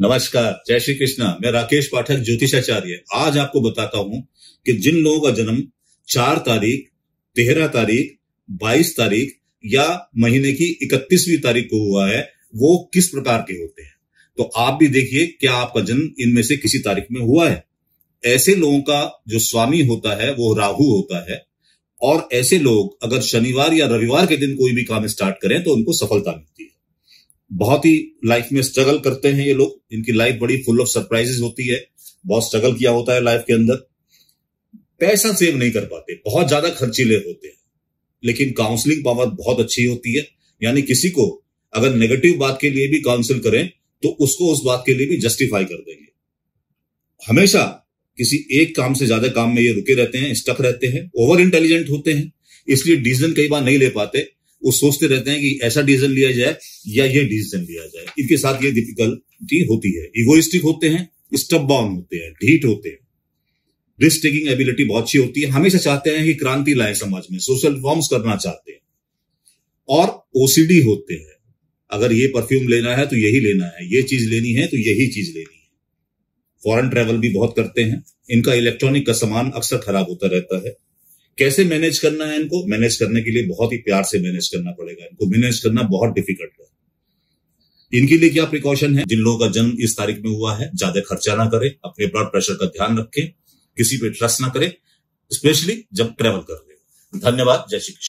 नमस्कार जय श्री कृष्णा मैं राकेश पाठक ज्योतिषाचार्य आज आपको बताता हूं कि जिन लोगों का जन्म चार तारीख तेरह तारीख बाईस तारीख या महीने की इकतीसवीं तारीख को हुआ है वो किस प्रकार के होते हैं तो आप भी देखिए क्या आपका जन्म इनमें से किसी तारीख में हुआ है ऐसे लोगों का जो स्वामी होता है वो राहु होता है और ऐसे लोग अगर शनिवार या रविवार के दिन कोई भी काम स्टार्ट करें तो उनको सफलता मिलती है बहुत ही लाइफ में स्ट्रगल करते हैं ये लोग इनकी लाइफ बड़ी फुल ऑफ सरप्राइजेस होती है बहुत स्ट्रगल किया होता है लाइफ के अंदर पैसा सेव नहीं कर पाते बहुत ज्यादा खर्चीले होते हैं लेकिन काउंसलिंग पावर बहुत अच्छी होती है यानी किसी को अगर नेगेटिव बात के लिए भी काउंसिल करें तो उसको उस बात के लिए भी जस्टिफाई कर देंगे हमेशा किसी एक काम से ज्यादा काम में ये रुके रहते हैं स्टक रहते हैं ओवर इंटेलिजेंट होते हैं इसलिए डिसीजन कई बार नहीं ले पाते वो सोचते रहते हैं कि ऐसा डिसीजन लिया जाए या ये डिसीजन लिया जाए इनके साथ ये डिफिकल्टी होती है इगोइस्टिक होते हैं स्टप बाउंड होते हैं ढीट होते हैं रिस्क टेकिंग एबिलिटी बहुत अच्छी होती है हमेशा चाहते हैं कि क्रांति लाए समाज में सोशल रिफॉर्म्स करना चाहते हैं और ओसीडी होते हैं अगर ये परफ्यूम लेना है तो यही लेना है ये चीज लेनी है तो यही चीज लेनी है फॉरेन ट्रेवल भी बहुत करते हैं इनका इलेक्ट्रॉनिक का सामान अक्सर खराब होता रहता है कैसे मैनेज करना है इनको मैनेज करने के लिए बहुत ही प्यार से मैनेज करना पड़ेगा इनको मैनेज करना बहुत डिफिकल्ट है इनके लिए क्या प्रिकॉशन है जिन लोगों का जन्म इस तारीख में हुआ है ज्यादा खर्चा ना करें अपने ब्लड प्रेशर का ध्यान रखें किसी पे ट्रस्ट ना करें स्पेशली जब ट्रेवल कर रहे हो धन्यवाद जय श्री कृष्ण